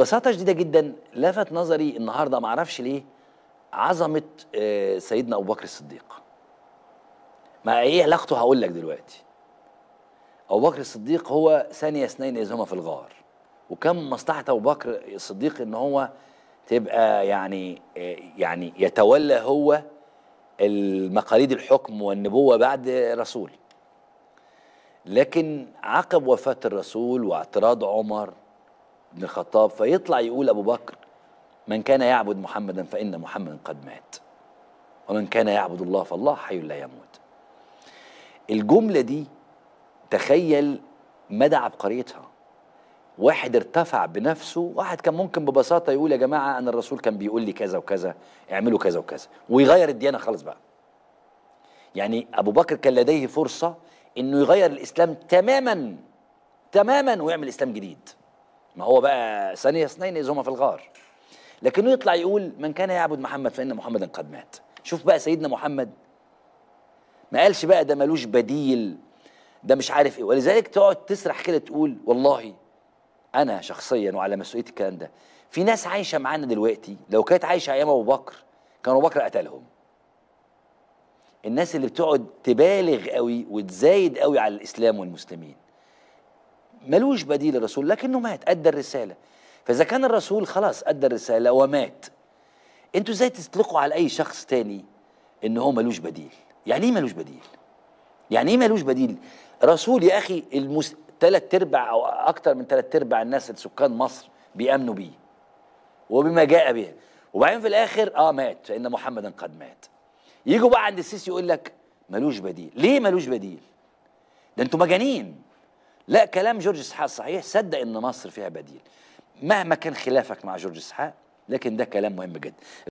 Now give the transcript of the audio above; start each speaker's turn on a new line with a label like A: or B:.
A: ببساطه شديده جدا لفت نظري النهارده ما اعرفش ليه عظمه آه، سيدنا ابو بكر الصديق ما ايه علاقته هقول لك دلوقتي ابو بكر الصديق هو ثاني اثنين اذ هما في الغار وكم مصلحه ابو بكر الصديق ان هو تبقى يعني آه، يعني يتولى هو المقاليد الحكم والنبوه بعد رسول لكن عقب وفاه الرسول واعتراض عمر بن الخطاب فيطلع يقول أبو بكر من كان يعبد محمدا فإن محمدا قد مات ومن كان يعبد الله فالله حي لا يموت الجملة دي تخيل مدى عبقريتها واحد ارتفع بنفسه واحد كان ممكن ببساطة يقول يا جماعة أنا الرسول كان بيقول لي كذا وكذا اعملوا كذا وكذا ويغير الديانة خالص بقى يعني أبو بكر كان لديه فرصة أنه يغير الإسلام تماما تماما ويعمل إسلام جديد ما هو بقى ثانية اثنين إذ هما في الغار لكنه يطلع يقول من كان يعبد محمد فإن محمدا قد مات شوف بقى سيدنا محمد ما قالش بقى ده ملوش بديل ده مش عارف ايه ولذلك تقعد تسرح كده تقول والله انا شخصيا وعلى مسؤوليتي الكلام ده في ناس عايشه معانا دلوقتي لو كانت عايشه ايام ابو بكر كان ابو بكر قتلهم الناس اللي بتقعد تبالغ قوي وتزايد قوي على الاسلام والمسلمين ملوش بديل الرسول لكنه مات أدى الرسالة فإذا كان الرسول خلاص أدى الرسالة ومات أنتوا إزاي تطلقوا على أي شخص تاني إن هو ملوش بديل يعني إيه ملوش بديل يعني إيه ملوش بديل رسول يا أخي المس... تلات أرباع أو أكتر من تلات أرباع الناس سكان مصر بيأمنوا بيه وبما جاء به وبعدين في الآخر آه مات فإن محمدا قد مات يجوا بقى عند السيسي يقول لك ملوش بديل ليه ملوش بديل ده انتوا مجانين لا كلام جورج اسحاق صحيح صدق ان مصر فيها بديل مهما كان خلافك مع جورج اسحاق لكن ده كلام مهم جدا